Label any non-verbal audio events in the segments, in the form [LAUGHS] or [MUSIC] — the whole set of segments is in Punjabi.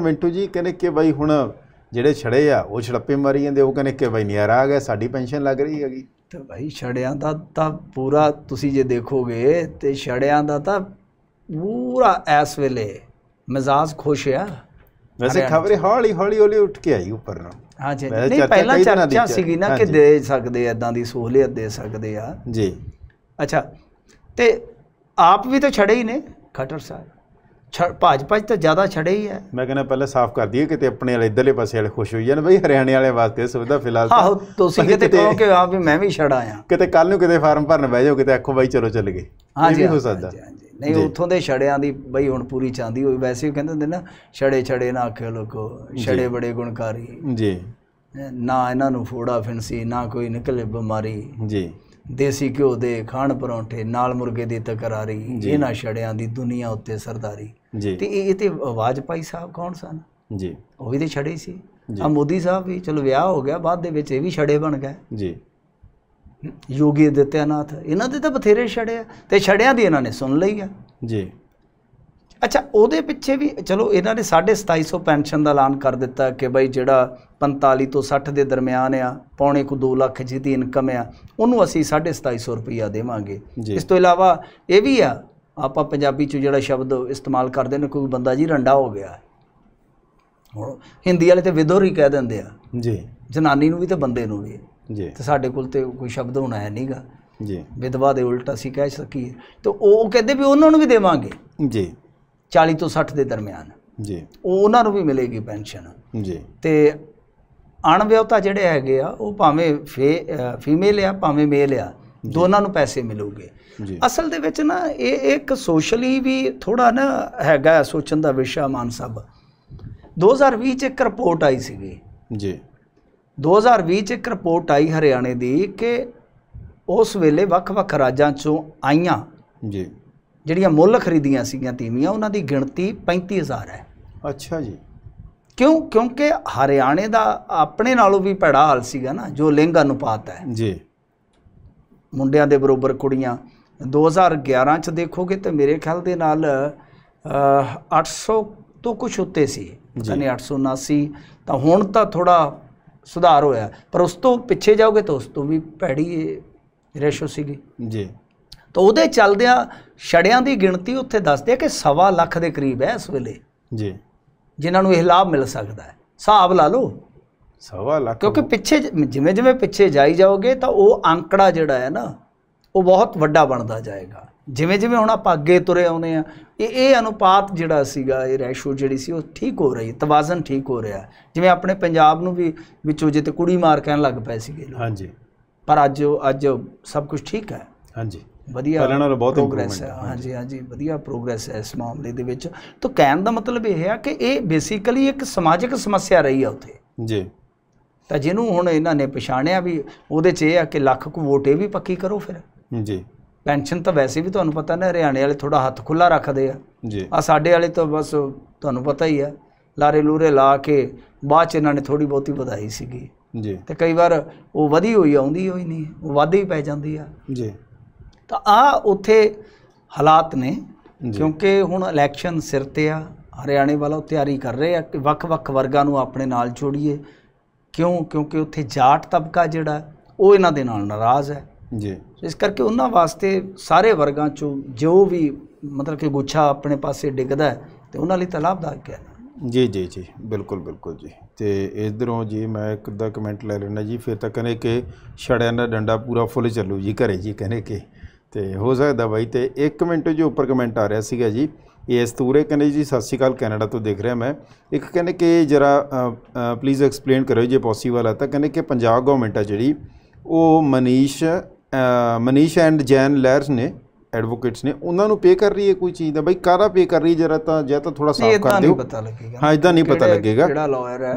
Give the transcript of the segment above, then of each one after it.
ਮਿੰਟੂ ਜੀ ਕਹਿੰਦੇ ਕਿ ਬਾਈ ਹੁਣ ਜਿਹੜੇ ਛੜੇ ਆ ਉਹ ਛੜੱਪੇ ਮਾਰੀ ਜਾਂਦੇ ਉਹ ਕਹਿੰਦੇ ਕਿ ਬਾਈ ਨਿਆਰਾ ਆ ਗਿਆ ਸਾਡੀ ਪੈਨਸ਼ਨ ਲੱਗ ਰਹੀ ਹੈਗੀ ਤੇ ਬਾਈ ਛੜਿਆਂ ਦਾ ਤਾਂ ਪੂਰਾ ਤੁਸੀਂ ਜੇ ਦੇਖੋਗੇ ਤੇ ਛੜਿਆਂ ਦਾ ਤਾਂ ਪੂਰਾ ਐਸ ਵੇਲੇ ਮਜ਼ਾਜ ਖੁਸ਼ ਆ ਵੈਸੇ ਖਬਰੇ ਹੌਲੀ ਹੌਲੀ ਹੌਲੀ ਉੱਠ ਕੇ ਆਈ ਉੱਪਰ ਨੂੰ ਹਾਂ ਜੀ ਨਹੀਂ ਪਹਿਲਾਂ ਚਰਚਾ ਸੀਗੀ ਨਾ ਕਿ ਦੇ ਸਕਦੇ ਐਦਾਂ ਦੀ ਸਹੂਲਤ ਦੇ ਸਕਦੇ ਆ ਜੀ ਅੱਛਾ ਤੇ ਆਪ ਵੀ ਤਾਂ ਛੜੇ ਹੀ ਨੇ ਖਟਰ ਸਾਹਿਬ ਭਾਜ ਭਾਜ ਤਾਂ ਜ਼ਿਆਦਾ ਛੜੇ ਹੀ ਹੈ ਮੈਂ ਕਹਿੰਦਾ ਪਹਿਲੇ ਸਾਫ਼ ਕਰ ਦਈਏ ਕਿਤੇ ਆਪਣੇ ਵਾਲੇ ਇਧਰਲੇ ਪਾਸੇ ਵਾਲੇ ਖੁਸ਼ ਹੋਈ ਜਾਣ ਬਈ ਹਰਿਆਣੇ ਵਾਲੇ ਵਾਸਤੇ ਸੁਵਿਧਾ ਫਿਲਹਾਲ ਤਾਂ ਆਹੋ ਤੁਸੀਂ ਕਿਤੇ ਕਹੋ ਕਿ ਆ ਵੀ ਮੈਂ ਵੀ ਛੜਾ ਆ ਕਿਤੇ ਕੱਲ ਨੂੰ ਕਿਤੇ ਫਾਰਮ ਭਰਨ ਬਹਿ ਜਾਓ ਕਿਤੇ ਆਖੋ ਬਾਈ ਚਲੋ ਚੱਲ ਗਏ ਹਾਂਜੀ ਹੋ ਸਕਦਾ ਨਹੀਂ ਉੱਥੋਂ ਦੇ ਛੜਿਆਂ ਦੀ ਬਈ ਹੁਣ ਪੂਰੀ ਚਾਂਦੀ ਹੋਈ ਵੈਸੇ ਵੀ ਕਹਿੰਦੇ ਹੁੰਦੇ ਨਾ ਛੜੇ ਛੜੇ ਨਾ ਆਖੇ ਲੋਕੋ ਛੜੇ ਬੜੇ ਗੁਣਕਾਰੀ ਜੀ ਨਾ ਇਹਨਾਂ ਨੂੰ ਫੋੜਾ ਫਿੰਸੀ ਨਾ ਕੋਈ ਨਿਕਲੇ ਬਿਮਾਰੀ ਜੀ ਦੇਸੀ ਘਿਓ ਦੇ ਖਾਣ ਪਰੌਂਠੇ ਨਾਲ ਮੁਰਗੇ ਦੀ ਤਕਰਾਰੀ ਇਹਨਾਂ ਛੜਿਆਂ ਦੀ ਦੁਨੀਆ ਉੱਤੇ ਸਰਦਾਰੀ ਤੇ ਇਹ ਤੇ ਆਵਾਜ਼ ਪਾਈ ਸਾਹਿਬ ਕੌਣ ਸਨ ਜੀ ਉਹ ਵੀ ਤੇ ਛੜੇ ਸੀ ਆ ਮੋਦੀ ਸਾਹਿਬ ਵੀ ਚਲੋ ਵਿਆਹ ਹੋ ਗਿਆ ਬਾਅਦ ਦੇ ਵਿੱਚ ਇਹ ਵੀ ਛੜੇ ਬਣ ਗਏ ਜੀ ਯੋਗੀ ਦਿੱਤਿਆਨਾਥ ਇਹਨਾਂ ਦੇ ਤਾਂ ਬਥੇਰੇ ਛੜੇ ਆ ਤੇ ਛੜਿਆਂ ਦੀ ਇਹਨਾਂ ਨੇ ਸੁਣ ਲਈ ਆ ਜੀ ਅੱਛਾ ਉਹਦੇ ਪਿੱਛੇ ਵੀ ਚਲੋ ਇਹਨਾਂ ਨੇ 2750 ਪੈਨਸ਼ਨ ਦਾ ਐਲਾਨ ਕਰ ਦਿੱਤਾ ਕਿ ਬਈ ਜਿਹੜਾ 45 ਤੋਂ 60 ਦੇ ਦਰਮਿਆਨ ਆ ਪੌਣੇ ਕੋ 2 ਲੱਖ ਜਿਹਦੀ ਇਨਕਮ ਆ ਉਹਨੂੰ ਅਸੀਂ 2750 ਰੁਪਇਆ ਦੇਵਾਂਗੇ ਇਸ ਤੋਂ ਇਲਾਵਾ ਇਹ ਵੀ ਆ ਆਪਾਂ ਪੰਜਾਬੀ ਚ ਜਿਹੜਾ ਸ਼ਬਦ ਇਸਤੇਮਾਲ ਕਰਦੇ ਨੇ ਕੋਈ ਬੰਦਾ ਜੀ ਰੰਡਾ ਹੋ ਗਿਆ ਹੁਣ ਹਿੰਦੀ ਵਾਲੇ ਤੇ ਵਿਦੋਰ ਹੀ ਕਹਿ ਦਿੰਦੇ ਆ ਜੀ ਜਨਾਨੀ ਨੂੰ ਵੀ ਤੇ ਬੰਦੇ ਨੂੰ ਵੀ ਜੀ ਤੇ ਸਾਡੇ ਕੋਲ ਤੇ ਕੋਈ ਸ਼ਬਦ ਹੋਣਾ ਹੈ ਨਹੀਂਗਾ ਜੀ ਵਿਧਵਾ ਦੇ ਉਲਟ ਅਸੀਂ ਕਹਿ ਸਕੀਏ ਤੇ ਉਹ ਕਹਿੰਦੇ ਵੀ ਉਹਨਾਂ ਨੂੰ ਵੀ ਦੇਵਾਂਗੇ ਜੀ 40 ਤੋਂ 60 ਦੇ ਦਰਮਿਆਨ ਜੀ ਉਹ ਉਹਨਾਂ ਨੂੰ ਵੀ ਮਿਲੇਗੀ ਪੈਨਸ਼ਨ ਜੀ ਤੇ ਅਣਵਿਆਹਤਾ ਜਿਹੜੇ ਹੈਗੇ ਆ ਉਹ ਭਾਵੇਂ ਫੀਮੇਲ ਆ ਭਾਵੇਂ ਮੇਲ ਆ ਦੋਨਾਂ ਨੂੰ ਪੈਸੇ ਮਿਲੂਗੇ ਅਸਲ ਦੇ ਵਿੱਚ ਨਾ ਇਹ ਇੱਕ ਸੋਸ਼ਲੀ ਵੀ ਥੋੜਾ ਨਾ ਹੈਗਾ ਸੋਚਣ ਦਾ ਵਿਸ਼ਾ ਮਾਨ ਸਾਹਿਬ 2020 ਚ ਇੱਕ ਰਿਪੋਰਟ ਆਈ ਸੀਗੀ ਜੀ 2020 ਚ ਇੱਕ ਰਿਪੋਰਟ ਆਈ ਹਰਿਆਣੇ ਦੀ ਕਿ ਉਸ ਵੇਲੇ ਵੱਖ-ਵੱਖ ਰਾਜਾਂ ਚੋਂ ਆਈਆਂ ਜੀ ਜਿਹੜੀਆਂ ਮੁੱਲ ਖਰੀਦੀਆਂ ਸੀਗੀਆਂ ਤੀਵੀਆਂ ਉਹਨਾਂ ਦੀ ਗਿਣਤੀ 35000 ਹੈ ਅੱਛਾ ਜੀ ਕਿਉਂ ਕਿਉਂਕਿ ਹਰਿਆਣੇ ਦਾ ਆਪਣੇ ਨਾਲੋਂ ਵੀ ਪੜਾ ਹਾਲ ਸੀਗਾ ਨਾ ਜੋ ਲਿੰਗ ਅਨੁਪਾਤ ਹੈ ਜੀ ਮੁੰਡਿਆਂ ਦੇ ਬਰੋਬਰ ਕੁੜੀਆਂ 2011 ਚ ਦੇਖੋਗੇ ਤੇ ਮੇਰੇ ਖਿਆਲ ਦੇ ਨਾਲ 800 ਤੋਂ ਕੁਝ ਉੱਤੇ ਸੀ ਪਤਾ ਨਹੀਂ 879 ਤਾਂ ਹੁਣ ਤਾਂ ਥੋੜਾ ਸੁਧਾਰ ਹੋਇਆ ਪਰ ਉਸ ਤੋਂ ਪਿੱਛੇ ਜਾਓਗੇ ਤਾਂ ਉਸ ਤੋਂ ਵੀ ਪੈੜੀ ਰੇਸ਼ੋ ਸੀਗੀ ਜੀ ਤਾਂ ਉਹਦੇ ਚੱਲਦਿਆਂ ਛੜਿਆਂ ਦੀ ਗਿਣਤੀ ਉੱਥੇ ਦੱਸਦੇ ਆ ਕਿ ਸਵਾ ਲੱਖ ਦੇ ਕਰੀਬ ਹੈ ਇਸ ਵੇਲੇ ਜੀ ਜਿਨ੍ਹਾਂ ਨੂੰ ਇਹ ਲਾਭ ਮਿਲ ਸਕਦਾ ਹੈ ਹਿਸਾਬ ਲਾ ਲਓ ਸਵਾ ਲੱਖ ਕਿਉਂਕਿ ਪਿੱਛੇ ਜਿਵੇਂ ਜਿਵੇਂ ਪਿੱਛੇ ਜਾਈ ਜਾਓਗੇ ਤਾਂ ਉਹ ਅੰਕੜਾ ਜਿਹੜਾ ਹੈ ਨਾ ਉਹ ਬਹੁਤ ਵੱਡਾ ਬਣਦਾ ਜਾਏਗਾ ਜਿਵੇਂ ਜਿਵੇਂ ਹੁਣ ਆਪਾਂ ਅੱਗੇ ਤੁਰੇ ਆਉਨੇ ਆ ਇਹ ਇਹ ਅਨੁਪਾਤ ਜਿਹੜਾ ਸੀਗਾ ਇਹ ਰੈਸ਼ੋ ਜਿਹੜੀ ਸੀ ਉਹ ਠੀਕ ਹੋ ਰਹੀ ਤਵਾਜ਼ਨ ਠੀਕ ਹੋ ਰਿਹਾ ਜਿਵੇਂ ਆਪਣੇ ਪੰਜਾਬ ਨੂੰ ਵੀ ਵਿੱਚੋਂ ਜਿੱਤੇ ਕੁੜੀ ਮਾਰ ਕਹਿਣ ਲੱਗ ਪਏ ਸੀਗੇ ਹਾਂਜੀ ਪਰ ਅੱਜ ਅੱਜ ਸਭ ਕੁਝ ਠੀਕ ਹੈ ਹਾਂਜੀ ਵਧੀਆ ਪਹਿਲਾਂ ਨਾਲੋਂ ਬਹੁਤ ਪ੍ਰੋਗਰੈਸ ਹੈ ਹਾਂਜੀ ਹਾਂਜੀ ਵਧੀਆ ਪ੍ਰੋਗਰੈਸ ਹੈ ਇਸ ਮਾਮਲੇ ਦੇ ਵਿੱਚ ਤਾਂ ਕਹਿਣ ਦਾ ਮਤਲਬ ਇਹ ਹੈ ਕਿ ਇਹ ਬੇਸਿਕਲੀ ਇੱਕ ਸਮਾਜਿਕ ਸਮੱਸਿਆ ਰਹੀ ਆ ਉੱਥੇ ਜੀ ਤਾਂ ਜਿਹਨੂੰ ਹੁਣ ਇਹਨਾਂ ਨੇ ਪਛਾਣਿਆ ਵੀ ਉਹਦੇ 'ਚ ਇਹ ਆ ਕਿ ਲੱਖ ਕੁ ਵੋਟ ਇਹ ਵੀ ਪੱਕੀ ਕਰੋ ਫਿਰ ਜੀ ਪੈਨਸ਼ਨ ਤਾਂ ਵੈਸੇ ਵੀ ਤੁਹਾਨੂੰ ਪਤਾ ਨਾ ਹਰਿਆਣੇ ਵਾਲੇ ਥੋੜਾ ਹੱਥ ਖੁੱਲਾ ਰੱਖਦੇ ਆ ਜੀ ਆ ਸਾਡੇ ਵਾਲੇ ਤਾਂ ਬਸ ਤੁਹਾਨੂੰ ਪਤਾ ਹੀ ਆ ਲਾਰੇ ਲੂਰੇ ਲਾ ਕੇ ਬਾਅਦ 'ਚ ਇਹਨਾਂ ਨੇ ਥੋੜੀ ਬਹੁਤੀ ਵਧਾਈ ਸੀਗੀ ਜੀ ਤੇ ਕਈ ਵਾਰ ਉਹ ਵਧੀ ਹੋਈ ਆਉਂਦੀ ਹੋਈ ਨਹੀਂ ਉਹ ਵਾਧੇ ਹੀ ਪੈ ਜਾਂਦੀ ਆ ਜੀ ਤਾਂ ਆ ਉੱਥੇ ਹਾਲਾਤ ਨੇ ਕਿਉਂਕਿ ਹੁਣ ਇਲੈਕਸ਼ਨ ਸਿਰ ਤੇ ਆ ਹਰਿਆਣੇ ਵਾਲਾ ਤਿਆਰੀ ਕਰ ਰਹੇ ਆ ਕਿ ਵੱਖ-ਵੱਖ ਵਰਗਾਂ ਨੂੰ ਆਪਣੇ ਨਾਲ ਜੋੜੀਏ ਕਿਉਂ ਕਿਉਂਕਿ ਉੱਥੇ ਜਾਟ ਤਬਕਾ ਜਿਹੜਾ ਉਹ ਇਹਨਾਂ ਦੇ ਨਾਲ ਨਾਰਾਜ਼ ਹੈ ਜੀ ਇਸ ਕਰਕੇ ਉਹਨਾਂ ਵਾਸਤੇ ਸਾਰੇ ਵਰਗਾਂ ਚੋਂ ਜੋ ਵੀ ਮਤਲਬ ਕਿ ਗੁੱਛਾ ਆਪਣੇ ਪਾਸੇ ਡਿੱਗਦਾ ਹੈ ਤੇ ਉਹਨਾਂ ਲਈ ਤਾਂ ਲਾਭਦਾਇਕ ਹੈ ਜੀ ਜੀ ਜੀ ਬਿਲਕੁਲ ਬਿਲਕੁਲ ਜੀ ਤੇ ਇਧਰੋਂ ਜੀ ਮੈਂ ਇੱਕ ਦਾ ਕਮੈਂਟ ਲੈ ਲੈਣਾ ਜੀ ਫਿਰ ਤਾਂ ਕਹਿੰਦੇ ਕਿ ਛੜਿਆਂ ਦਾ ਡੰਡਾ ਪੂਰਾ ਫੁੱਲ ਚੱਲੂ ਜੀ ਘਰੇ ਜੀ ਕਹਿੰਦੇ ਕਿ ਤੇ ਹੋ ਸਕਦਾ ਬਾਈ ਤੇ 1 ਮਿੰਟ ਜੋ ਉੱਪਰ ਕਮੈਂਟ ਆ ਰਿਹਾ ਸੀਗਾ ਜੀ ਇਸ ਤੂਰੇ ਕਹਿੰਦੇ ਜੀ ਸਤਿ ਸ਼੍ਰੀ ਅਕਾਲ ਕੈਨੇਡਾ ਤੋਂ ਦੇਖ ਰਿਹਾ ਮੈਂ ਇੱਕ ਕਹਿੰਦੇ ਕਿ ਜਰਾ ਪਲੀਜ਼ ਐਕਸਪਲੇਨ ਕਰੋ ਜੇ ਪੋਸੀਬਲ ਹੈ ਤਾਂ ਕਹਿੰਦੇ ਕਿ ਪੰਜਾਬ ਗਵਰਨਮੈਂਟ ਆ ਜਿਹੜੀ ਉਹ ਮਨੀਸ਼ ਮਨੀਸ਼ ਐਂਡ ਜੈਨ ਲੈਰਸ ਨੇ ਐਡਵੋਕੇਟਸ ਨੇ ਉਹਨਾਂ ਨੂੰ ਪੇ ਕਰ ਰਹੀ ਹੈ ਕੋਈ ਚੀਜ਼ ਦਾ ਬਾਈ ਕਾਹਦਾ ਪੇ ਕਰ ਰਹੀ ਜਰਾ ਤਾਂ ਜੇ ਤਾਂ ਥੋੜਾ ਸਾਫ਼ ਕਰ ਦਿਓ ਹਾਂ ਇਦਾਂ ਨਹੀਂ ਪਤਾ ਲੱਗੇਗਾ ਕਿਹੜਾ ਲਾਇਰ ਹੈ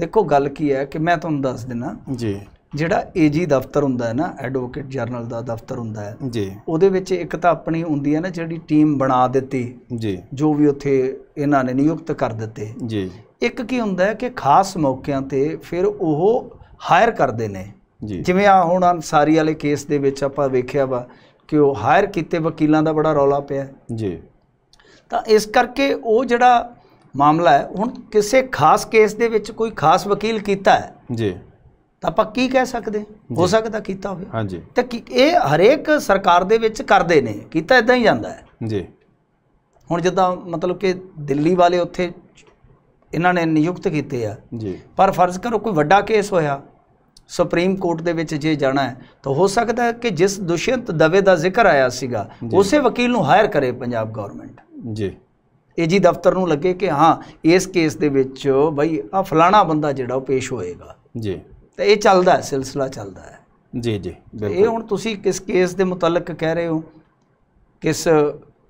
ਦੇਖੋ ਗੱਲ ਕੀ ਹੈ ਕਿ ਮੈਂ ਤੁਹਾਨੂੰ ਦੱਸ ਦਿੰਦਾ ਜੀ ਜਿਹੜਾ ਏਜੀ ਦਫ਼ਤਰ ਹੁੰਦਾ ਹੈ ਨਾ ਐਡਵੋਕੇਟ ਜਰਨਲ ਦਾ ਦਫ਼ਤਰ ਹੁੰਦਾ ਹੈ ਜੀ ਉਹਦੇ ਵਿੱਚ ਇੱਕ ਤਾਂ ਆਪਣੀ ਹੁੰਦੀ ਹੈ ਨਾ ਜਿਹੜੀ ਟੀਮ ਬਣਾ ਦਿੱਤੀ ਜੀ ਜੋ ਵੀ ਉੱਥੇ ਇਹਨਾਂ ਨੇ ਨਿਯੁਕਤ ਕਰ ਦਿੱਤੇ ਜੀ ਇੱਕ ਕੀ ਹੁੰਦਾ ਹੈ ਕਿ ਖਾਸ ਮੌਕਿਆਂ ਤੇ ਫਿਰ ਉਹ ਹਾਇਰ ਕਰਦੇ ਨੇ ਜੀ ਜਿਵੇਂ ਆ ਹੁਣ ਅਨਸਾਰੀ ਵਾਲੇ ਕੇਸ ਦੇ ਵਿੱਚ ਆਪਾਂ ਵੇਖਿਆ ਵਾ ਕਿ ਉਹ ਹਾਇਰ ਕੀਤੇ ਵਕੀਲਾਂ ਦਾ ਬੜਾ ਰੌਲਾ ਪਿਆ ਜੀ ਤਾਂ ਇਸ ਕਰਕੇ ਉਹ ਜਿਹੜਾ ਮਾਮਲਾ ਹੈ ਹੁਣ ਕਿਸੇ ਖਾਸ ਕੇਸ ਦੇ ਵਿੱਚ ਕੋਈ ਖਾਸ ਵਕੀਲ ਕੀਤਾ ਹੈ ਜੀ ਤਾਂ ਆਪਾਂ ਕੀ ਕਹਿ ਸਕਦੇ ਹੋ ਸਕਦਾ ਕੀਤਾ ਹੋਵੇ ਹਾਂਜੀ ਤੇ ਇਹ ਹਰੇਕ ਸਰਕਾਰ ਦੇ ਵਿੱਚ ਕਰਦੇ ਨੇ ਕੀਤਾ ਇਦਾਂ ਹੀ ਜਾਂਦਾ ਹੈ ਜੀ ਹੁਣ ਜਿੱਦਾਂ ਮਤਲਬ ਕਿ ਦਿੱਲੀ ਵਾਲੇ ਉੱਥੇ ਇਹਨਾਂ ਨੇ ਨਿਯੁਕਤ ਕੀਤੇ ਆ ਜੀ ਪਰ ਫਰਜ਼ ਕਰੋ ਕੋਈ ਵੱਡਾ ਕੇਸ ਹੋਇਆ ਸੁਪਰੀਮ ਕੋਰਟ ਦੇ ਵਿੱਚ ਜੇ ਜਾਣਾ ਹੈ ਤਾਂ ਹੋ ਸਕਦਾ ਹੈ ਕਿ ਜਿਸ ਦੁਸ਼ਯੰਤ ਦਵੇ ਦਾ ਜ਼ਿਕਰ ਆਇਆ ਸੀਗਾ ਉਸੇ ਵਕੀਲ ਨੂੰ ਹਾਇਰ ਕਰੇ ਪੰਜਾਬ ਗਵਰਨਮੈਂਟ ਜੀ ਏਜੀ ਦਫ਼ਤਰ ਨੂੰ ਲੱਗੇ ਕਿ ਹਾਂ ਇਸ ਕੇਸ ਦੇ ਵਿੱਚ ਬਈ ਆ ਫਲਾਣਾ ਬੰਦਾ ਜਿਹੜਾ ਉਹ ਪੇਸ਼ ਹੋਏਗਾ ਜੀ ਤੇ ਇਹ ਚੱਲਦਾ ਹੈ ਸਿਲਸਿਲਾ ਚੱਲਦਾ ਹੈ ਜੀ ਜੀ ਇਹ ਹੁਣ ਤੁਸੀਂ ਕਿਸ ਕੇਸ ਦੇ ਮੁਤਲਕ ਕਹਿ ਰਹੇ ਹੋ ਕਿਸ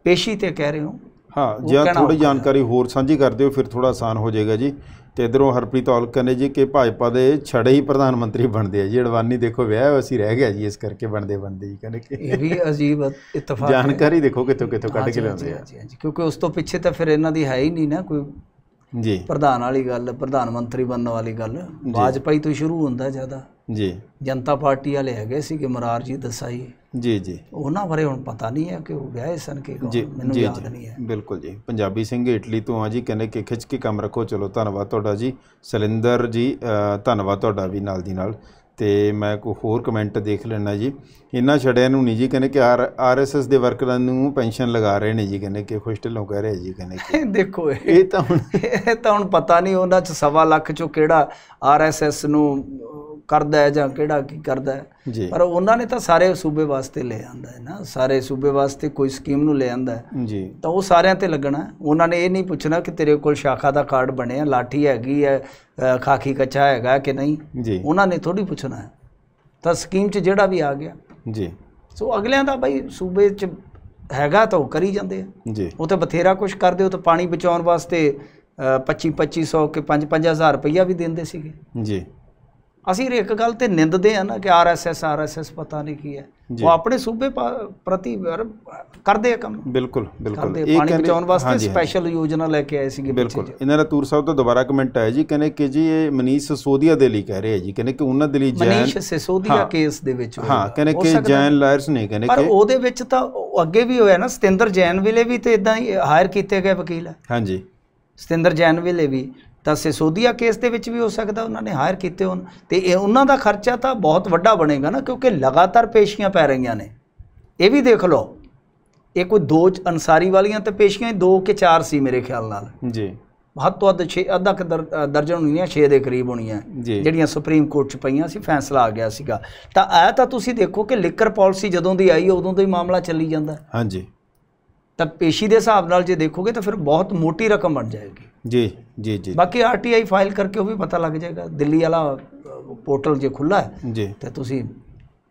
ਪੇਸ਼ੀ ਤੇ ਕਹਿ ਰਹੇ ਹੋ ਹਾਂ ਜੇ ਥੋੜੀ ਜਾਣਕਾਰੀ ਹੋਰ ਸਾਂਝੀ ਕਰ ਦਿਓ ਫਿਰ ਥੋੜਾ ਆਸਾਨ ਹੋ ਜਾਏਗਾ ਜੀ ਤੇ ਇਧਰੋਂ ਹਰਪ੍ਰੀਤ ਔਲਕਾ ਨੇ ਜੀ ਕਿ ਭਾਜਪਾ ਦੇ ਛੜੇ ਹੀ ਪ੍ਰਧਾਨ ਮੰਤਰੀ ਬਣਦੇ ਆ ਜੀ ਅਡਵਾਨੀ ਦੇਖੋ ਵਿਆਹ ਅਸੀਂ ਰਹਿ ਗਿਆ ਜੀ ਇਸ ਕਰਕੇ ਬਣਦੇ ਬਣਦੇ ਜੀ ਕਹਿੰਦੇ ਕਿ ਇਹ ਵੀ ਅਜੀਬ ਇਤਫਾਕ ਜਾਣਕਾਰੀ ਦੇਖੋ ਕਿੱਥੋਂ ਕਿੱਥੋਂ ਕੱਢ ਕੇ ਲਿਆਉਂਦੇ ਆ ਜੀ ਕਿਉਂਕਿ ਉਸ ਤੋਂ ਪਿੱਛੇ ਤਾਂ ਫਿਰ ਇਹਨਾਂ ਦੀ ਹੈ ਹੀ ਨਹੀਂ ਨਾ ਕੋਈ ਜੀ ਪ੍ਰਧਾਨ ਵਾਲੀ ਗੱਲ ਪ੍ਰਧਾਨ ਮੰਤਰੀ ਬਣਨ ਵਾਲੀ ਗੱਲ ਵਾਜਪਾਈ ਤੋਂ ਸ਼ੁਰੂ ਹੁੰਦਾ ਜ਼ਿਆਦਾ ਜੀ ਜਨਤਾ ਪਾਰਟੀ ਵਾਲੇ ਹੈਗੇ ਸੀ ਕਿ ਮਰਾਰ ਜੀ ਦਸਾਈ ਜੀ ਜੀ ਉਹਨਾਂ ਬਾਰੇ ਹੁਣ ਪਤਾ ਨਹੀਂ ਹੈ ਕਿ ਉਹ ਗਏ ਸਨ ਕਿ ਮੈਨੂੰ ਯਾਦ ਨਹੀਂ ਹੈ ਬਿਲਕੁਲ ਜੀ ਪੰਜਾਬੀ ਸਿੰਘ ਇਟਲੀ ਤੋਂ ਆ ਜੀ ਕਹਿੰਦੇ ਕਿ ਖਿੱਚ ਕੇ ਕੰਮ ਰੱਖੋ ਚਲੋ ਧੰਨਵਾਦ ਤੁਹਾਡਾ ਜੀ ਸਲਿੰਦਰ ਜੀ ਧੰਨਵਾਦ ਤੁਹਾਡਾ ਵੀ ਨਾਲ ਦੀ ਨਾਲ ਤੇ ਮੈਂ ਕੋਈ ਹੋਰ ਕਮੈਂਟ ਦੇਖ ਲੈਣਾ ਜੀ ਇਹਨਾਂ ਛੜਿਆਂ ਨੂੰ ਨਹੀਂ ਜੀ ਕਹਿੰਦੇ ਕਿ ਆਰ ਆਰਐਸਐਸ ਦੇ ਵਰਕਰਾਂ ਨੂੰ ਪੈਨਸ਼ਨ ਲਗਾ ਰਹੇ ਨੇ ਜੀ ਕਹਿੰਦੇ ਕਿ ਖੁਸ਼ ਢਿੱਲੋਂ ਕਹਿ ਰਹੇ ਜੀ ਕਹਿੰਦੇ ਕਿ [LAUGHS] ਦੇਖੋ ਇਹ ਤਾਂ ਹੁਣ ਇਹ ਤਾਂ ਹੁਣ ਪਤਾ ਨਹੀਂ ਉਹਨਾਂ ਚ 1.5 ਲੱਖ ਚੋਂ ਕਿਹੜਾ ਆਰਐਸਐਸ ਨੂੰ ਕਰਦਾ ਹੈ ਜਾਂ ਕਿਹੜਾ ਕੀ ਕਰਦਾ ਹੈ ਪਰ ਉਹਨਾਂ ਨੇ ਤਾਂ ਸਾਰੇ ਸੂਬੇ ਵਾਸਤੇ ਲੈ ਆਂਦਾ ਹੈ ਨਾ ਸਾਰੇ ਸੂਬੇ ਵਾਸਤੇ ਕੋਈ ਸਕੀਮ ਨੂੰ ਲੈ ਆਂਦਾ ਹੈ ਜੀ ਤਾਂ ਉਹ ਸਾਰਿਆਂ ਤੇ ਲੱਗਣਾ ਉਹਨਾਂ ਨੇ ਇਹ ਨਹੀਂ ਪੁੱਛਣਾ ਕਿ ਤੇਰੇ ਕੋਲ ਸ਼ਾਖਾ ਦਾ ਕਾਰਡ ਬਣਿਆ ਲਾਠੀ ਹੈਗੀ ਹੈ ਖਾਕੀ ਕੱਚਾ ਹੈਗਾ ਕਿ ਨਹੀਂ ਜੀ ਉਹਨਾਂ ਨੇ ਥੋੜੀ ਪੁੱਛਣਾ ਹੈ ਤਾਂ ਸਕੀਮ 'ਚ ਜਿਹੜਾ ਵੀ ਆ ਗਿਆ ਜੀ ਸੋ ਅਗਲਿਆਂ ਦਾ ਬਈ ਸੂਬੇ 'ਚ ਹੈਗਾ ਤਾਂ ਉਹ ਕਰੀ ਜਾਂਦੇ ਆ ਜੀ ਉਹ ਤਾਂ ਬਥੇਰਾ ਕੁਝ ਕਰਦੇ ਉਹ ਤਾਂ ਪਾਣੀ ਬਚਾਉਣ ਵਾਸਤੇ 25 2500 ਕੇ 5 5000 ਰੁਪਈਆ ਵੀ ਦਿੰਦੇ ਸੀਗੇ ਜੀ ਅਸੀਂ ਇੱਕ ਗੱਲ ਤੇ ਨਿੰਦਦੇ ਆ ਨਾ ਕਿ ਆਰਐਸਐਸ ਆਰਐਸਐਸ ਪਤਾ ਨਹੀਂ ਕੀ ਹੈ ਉਹ ਆਪਣੇ ਸੂਬੇ ਪ੍ਰਤੀ ਕਰਦੇ ਆ ਕੰਮ ਬਿਲਕੁਲ ਬਿਲਕੁਲ ਇਹ ਪਾਣੀ ਬਚਾਉਣ ਵਾਸਤੇ ਸਪੈਸ਼ਲ ਯੋਜਨਾ ਲੈ ਕੇ ਆਏ ਸੀਗੇ ਬਿਲਕੁਲ ਇਹਨਾਂ ਦਾ ਤੂਰ ਸਾਹਿਬ ਤੋਂ ਦੁਬਾਰਾ ਕਮੈਂਟ ਆਇਆ ਜੀ ਕਹਿੰਦੇ ਕਿ ਜੀ ਇਹ ਮਨੀਸ਼ ਸਸੋਦੀਆ ਦੇ ਲਈ ਕਹਿ ਰਹੇ ਆ ਜੀ ਕਹਿੰਦੇ ਕਿ ਉਹਨਾਂ ਦੇ ਲਈ ਜੈਨ ਮਨੀਸ਼ ਸਸੋਦੀਆ ਕੇਸ ਦੇ ਵਿੱਚ ਹਾਂ ਕਹਿੰਦੇ ਕਿ ਜੈਨ ਲਾਇਰਸ ਨੇ ਕਹਿੰਦੇ ਕਿ ਪਰ ਉਹਦੇ ਵਿੱਚ ਤਾਂ ਅੱਗੇ ਵੀ ਹੋਇਆ ਨਾ ਸਤਿੰਦਰ ਜੈਨ ਵੇਲੇ ਵੀ ਤੇ ਇਦਾਂ ਹੀ ਹਾਇਰ ਕੀਤੇ ਗਏ ਵਕੀਲ ਹਾਂਜੀ ਸਤਿੰਦਰ ਜੈਨ ਵੇਲੇ ਵੀ ਤਾਂ ਸਿਸੋਦੀਆ ਕੇਸ ਦੇ ਵਿੱਚ ਵੀ ਹੋ ਸਕਦਾ ਉਹਨਾਂ ਨੇ ਹਾਇਰ ਕੀਤੇ ਹੋਣ ਤੇ ਇਹ ਉਹਨਾਂ ਦਾ ਖਰਚਾ ਤਾਂ ਬਹੁਤ ਵੱਡਾ ਬਣੇਗਾ ਨਾ ਕਿਉਂਕਿ ਲਗਾਤਾਰ ਪੇਸ਼ੀਆਂ ਪੈ ਰਹੀਆਂ ਨੇ ਇਹ ਵੀ ਦੇਖ ਲਓ ਇਹ ਕੋਈ ਦੋ ਅਨਸਾਰੀ ਵਾਲੀਆਂ ਤੇ ਪੇਸ਼ੀਆਂ ਦੋ ਕਿ ਚਾਰ ਸੀ ਮੇਰੇ ਖਿਆਲ ਨਾਲ ਜੀ ਬਹੁਤ ਤੋਂ ਅੱਧ 6 ਅੱਧਾ ਕਿ ਦਰਜਨ ਹੋਣੀਆਂ 6 ਦੇ ਕਰੀਬ ਹੋਣੀਆਂ ਜਿਹੜੀਆਂ ਸੁਪਰੀਮ ਕੋਰਟ 'ਚ ਪਈਆਂ ਸੀ ਫੈਸਲਾ ਆ ਗਿਆ ਸੀਗਾ ਤਾਂ ਆ ਤਾਂ ਤੁਸੀਂ ਦੇਖੋ ਕਿ ਲਿਕਰ ਪਾਲਿਸੀ ਜਦੋਂ ਦੀ ਆਈ ਉਦੋਂ ਤੋਂ ਹੀ ਮਾਮਲਾ ਚੱਲੀ ਜਾਂਦਾ ਹਾਂਜੀ ਤਾਂ ਪੇਸ਼ੀ ਦੇ ਹਿਸਾਬ ਨਾਲ ਜੇ ਦੇਖੋਗੇ ਤਾਂ ਫਿਰ ਬਹੁਤ ਮੋਟੀ ਰਕਮ ਬਣ ਜਾਏਗੀ ਜੀ ਜੀ ਜੀ ਬਾਕੀ ਆਰਟੀਆਈ ਫਾਈਲ ਕਰਕੇ ਉਹ ਵੀ ਪਤਾ ਲੱਗ ਜਾਏਗਾ ਦਿੱਲੀ ਵਾਲਾ ਪੋਰਟਲ ਜੇ ਖੁੱਲਾ ਹੈ ਜੀ ਤੇ ਤੁਸੀਂ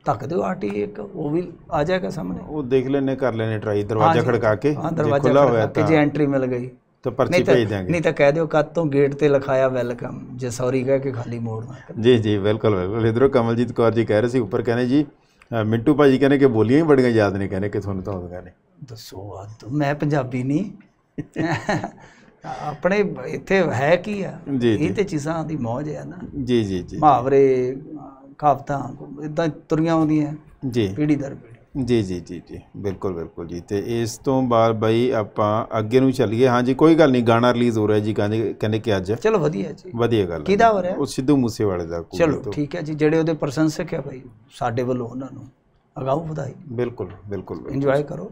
ਤੱਕ ਦਿਓ ਆਰਟੀਆਈ ਇੱਕ ਉਹ ਵੀ ਆ ਜਾਏਗਾ ਸਾਹਮਣੇ ਉਹ ਦੇਖ ਲੈਣੇ ਕਰ ਲੈਣੇ ਟਰਾਈ ਦਰਵਾਜ਼ਾ ਖੜਕਾ ਕੇ ਜੇ ਖੁੱਲਾ ਹੋਇਆ ਤਾਂ ਜੇ ਐਂਟਰੀ ਮਿਲ ਗਈ ਤਾਂ ਪਰਚੀ ਭੇਜ ਦਿਆਂਗੇ ਨਹੀਂ ਤਾਂ ਕਹਿ ਦਿਓ ਕਦ ਤੋਂ ਗੇਟ ਤੇ ਲਿਖਾਇਆ ਵੈਲਕਮ ਜੇ ਸੌਰੀ ਕਹਿ ਕੇ ਖਾਲੀ ਮੋੜਨਾ ਜੀ ਜੀ ਬਿਲਕੁਲ ਬਿਲਕੁਲ ਇਧਰੋਂ ਕਮਲਜੀਤ ਕੌਰ ਜੀ ਕਹਿ ਰਹੇ ਸੀ ਉੱਪਰ ਕਹਿੰਦੇ ਜੀ ਮਿੰਟੂ ਭਾਜੀ ਕਹਿੰਦੇ ਕਿ ਬੋਲੀਆਂ ਹੀ ਬੜੀਆਂ ਯਾਦ ਨਹੀਂ ਕਹਿੰਦੇ ਕਿ ਤੁਹਾਨੂੰ ਤਾਂ ਉਹ ਕਹਿੰਦੇ ਦੱਸੋ ਆ ਮੈਂ ਪੰਜਾਬੀ ਨਹੀਂ [LAUGHS] ਆਪਣੇ ਇੱਥੇ ਹੈ ਕੀ ਆ ਇਹ ਤੇ ਚੀਜ਼ਾਂ ਦੀ ਮੌਜ ਹੈ ਨਾ ਜੀ ਜੀ ਜੀ ਮਹਾਵਰੇ ਕਾਫਤਾ ਇਦਾਂ ਤੁਰੀਆਂ ਆਉਂਦੀਆਂ ਜੀ ਪੀੜੀ ਦਰ ਪੀੜੀ ਜੀ ਜੀ ਜੀ ਜੀ ਬਿਲਕੁਲ ਬਿਲਕੁਲ ਜੀ ਤੇ ਇਸ ਤੋਂ ਬਾਅਦ ਬਈ ਆਪਾਂ ਅੱਗੇ ਨੂੰ ਚੱਲੀਏ ਹਾਂਜੀ ਕੋਈ ਗੱਲ ਨਹੀਂ ਗਾਣਾ ਰਿਲੀਜ਼ ਹੋ ਰਿਹਾ ਜੀ ਕਹਿੰਦੇ ਕਹਿੰਦੇ ਕਿ ਅੱਜ ਚਲੋ ਵਧੀਆ ਜੀ ਵਧੀਆ ਗੱਲ ਕਿਹਦਾ ਹੋ ਰਿਹਾ ਉਹ ਸਿੱਧੂ ਮੂਸੇਵਾਲੇ ਦਾ ਚਲੋ ਠੀਕ ਹੈ ਜੀ ਜਿਹੜੇ ਉਹਦੇ ਪ੍ਰਸ਼ੰਸਕ ਹੈ ਭਾਈ ਸਾਡੇ ਵੱਲੋਂ ਉਹਨਾਂ ਨੂੰ ਅਗਾਊ ਵਧਾਈ ਬਿਲਕੁਲ ਬਿਲਕੁਲ ਇੰਜੋਏ ਕਰੋ